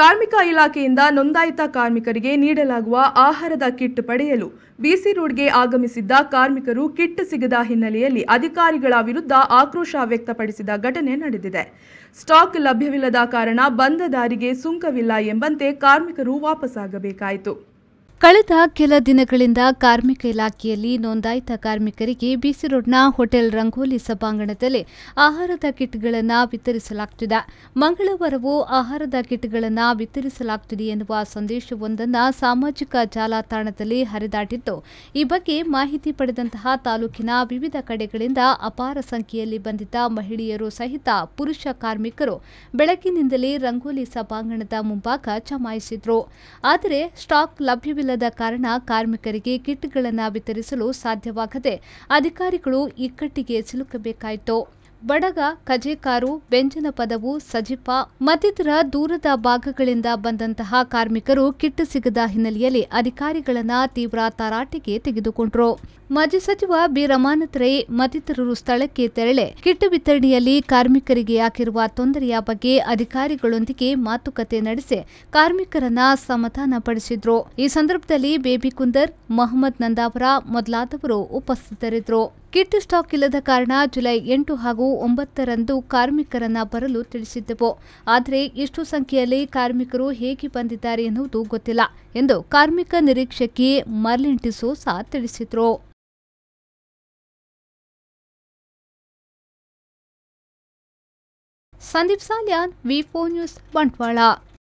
ಕಾರ್ಮಿಕ ಇಲಾಖೆಯಿಂದ ನೋಂದಾಯಿತ ಕಾರ್ಮಿಕರಿಗೆ ನೀಡಲಾಗುವ ಆಹಾರದ ಕಿಟ್ ಪಡೆಯಲು ಬಿಸಿ ರೋಡ್ಗೆ ಆಗಮಿಸಿದ್ದ ಕಾರ್ಮಿಕರು ಕಿಟ್ ಸಿಗದ ಹಿನ್ನೆಲೆಯಲ್ಲಿ ಅಧಿಕಾರಿಗಳ ವಿರುದ್ಧ ಆಕ್ರೋಶ ವ್ಯಕ್ತಪಡಿಸಿದ ಘಟನೆ ನಡೆದಿದೆ ಸ್ಟಾಕ್ ಲಭ್ಯವಿಲ್ಲದ ಕಾರಣ ಬಂದ ದಾರಿಗೆ ಸುಂಕವಿಲ್ಲ ಎಂಬಂತೆ ಕಾರ್ಮಿಕರು ವಾಪಸ್ಸಾಗಬೇಕಾಯಿತು ಕಳೆದ ಕೆಲ ದಿನಗಳಿಂದ ಕಾರ್ಮಿಕ ಇಲಾಖೆಯಲ್ಲಿ ನೋಂದಾಯಿತ ಕಾರ್ಮಿಕರಿಗೆ ರೋಡ್ನ ಹೋಟೆಲ್ ರಂಗೋಲಿ ಸಭಾಂಗಣದಲ್ಲಿ ಆಹಾರದ ಕಿಟ್ಗಳನ್ನು ವಿತರಿಸಲಾಗುತ್ತಿದೆ ಮಂಗಳವಾರವೂ ಆಹಾರದ ಕಿಟ್ಗಳನ್ನು ವಿತರಿಸಲಾಗುತ್ತಿದೆ ಎನ್ನುವ ಸಂದೇಶವೊಂದನ್ನು ಸಾಮಾಜಿಕ ಜಾಲತಾಣದಲ್ಲಿ ಹರಿದಾಟಿದ್ದು ಈ ಬಗ್ಗೆ ಮಾಹಿತಿ ಪಡೆದಂತಹ ತಾಲೂಕಿನ ವಿವಿಧ ಕಡೆಗಳಿಂದ ಅಪಾರ ಸಂಖ್ಯೆಯಲ್ಲಿ ಬಂದಿದ್ದ ಮಹಿಳೆಯರು ಸಹಿತ ಪುರುಷ ಕಾರ್ಮಿಕರು ಬೆಳಕಿನಿಂದಲೇ ರಂಗೋಲಿ ಸಭಾಂಗಣದ ಮುಂಭಾಗ ಚಮಾಯಿಸಿದ್ರು ಆದರೆ ಸ್ಟಾಕ್ ಲಭ್ಯವಿಲ್ಲ ಇಲ್ಲದ ಕಾರಣ ಕಾರ್ಮಿಕರಿಗೆ ಕಿಟ್ಗಳನ್ನು ವಿತರಿಸಲು ಸಾಧ್ಯವಾಗದೆ ಅಧಿಕಾರಿಗಳು ಇಕ್ಕಟ್ಟಿಗೆ ಸಿಲುಕಬೇಕಾಯಿತು ಬಡಗ ಕಜೇಕಾರು ಬೆಂಜನ ಪದವು ಸಜಿಪ ಮತ್ತಿತರ ದೂರದ ಭಾಗಗಳಿಂದ ಬಂದಂತಹ ಕಾರ್ಮಿಕರು ಕಿಟ್ಟು ಸಿಗದ ಹಿನ್ನೆಲೆಯಲ್ಲಿ ಅಧಿಕಾರಿಗಳನ್ನ ತೀವ್ರ ತರಾಟೆಗೆ ತೆಗೆದುಕೊಂಡರು ಮಾಜಿ ಸಚಿವ ಬಿ ರಮಾನತ್ ರೈ ಮತ್ತಿತರರು ಸ್ಥಳಕ್ಕೆ ತೆರಳಿ ಕಿಟ್ಟು ವಿತರಣೆಯಲ್ಲಿ ಕಾರ್ಮಿಕರಿಗೆ ಹಾಕಿರುವ ತೊಂದರೆಯ ಬಗ್ಗೆ ಅಧಿಕಾರಿಗಳೊಂದಿಗೆ ಮಾತುಕತೆ ನಡೆಸಿ ಕಾರ್ಮಿಕರನ್ನ ಸಮಾಧಾನ ಈ ಸಂದರ್ಭದಲ್ಲಿ ಬೇಬಿ ಕುಂದರ್ ಮೊಹಮ್ಮದ್ ನಂದಾವರ ಮೊದಲಾದವರು ಉಪಸ್ಥಿತರಿದ್ದರು ಕಿಟ್ ಸ್ಟಾಕ್ ಇಲ್ಲದ ಕಾರಣ ಜುಲೈ ಎಂಟು ಹಾಗೂ ಒಂಬತ್ತರಂದು ಕಾರ್ಮಿಕರನ್ನ ಬರಲು ತಿಳಿಸಿದ್ದೆವು ಆದರೆ ಇಷ್ಟು ಸಂಖ್ಯೆಯಲ್ಲಿ ಕಾರ್ಮಿಕರು ಹೇಗೆ ಬಂದಿದ್ದಾರೆ ಎನ್ನುವುದು ಗೊತ್ತಿಲ್ಲ ಎಂದು ಕಾರ್ಮಿಕ ನಿರೀಕ್ಷಕಿ ಮರ್ಲಿನ್ ಟಿಸೋಸಾ ತಿಳಿಸಿದರು Sandeep Salian V four news Bantwal